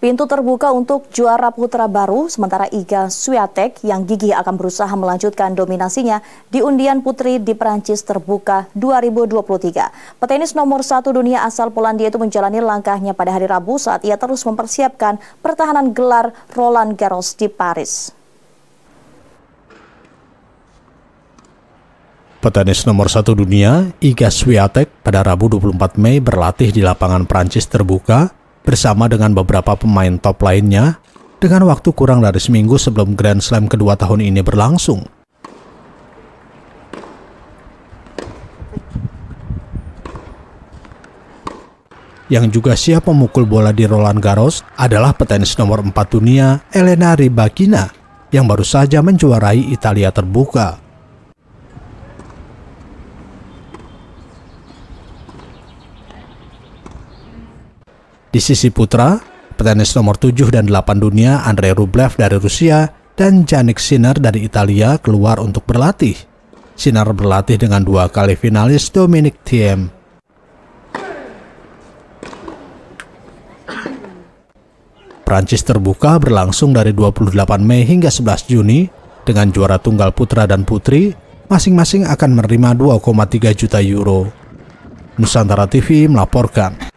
Pintu terbuka untuk juara putra baru, sementara Iga Swiatek yang gigih akan berusaha melanjutkan dominasinya di undian putri di Perancis terbuka 2023. Petenis nomor satu dunia asal Polandia itu menjalani langkahnya pada hari Rabu saat ia terus mempersiapkan pertahanan gelar Roland Garros di Paris. Petenis nomor satu dunia, Iga Swiatek pada Rabu 24 Mei berlatih di lapangan Prancis terbuka bersama dengan beberapa pemain top lainnya dengan waktu kurang dari seminggu sebelum Grand Slam kedua tahun ini berlangsung. Yang juga siap memukul bola di Roland Garros adalah petenis nomor 4 dunia Elena Rybakina yang baru saja menjuarai Italia terbuka. Di sisi putra, petenis nomor 7 dan 8 dunia Andrei Rublev dari Rusia dan Janik Sinner dari Italia keluar untuk berlatih. Sinner berlatih dengan dua kali finalis Dominic Thiem. Prancis terbuka berlangsung dari 28 Mei hingga 11 Juni dengan juara tunggal putra dan putri masing-masing akan menerima 2,3 juta euro. Nusantara TV melaporkan.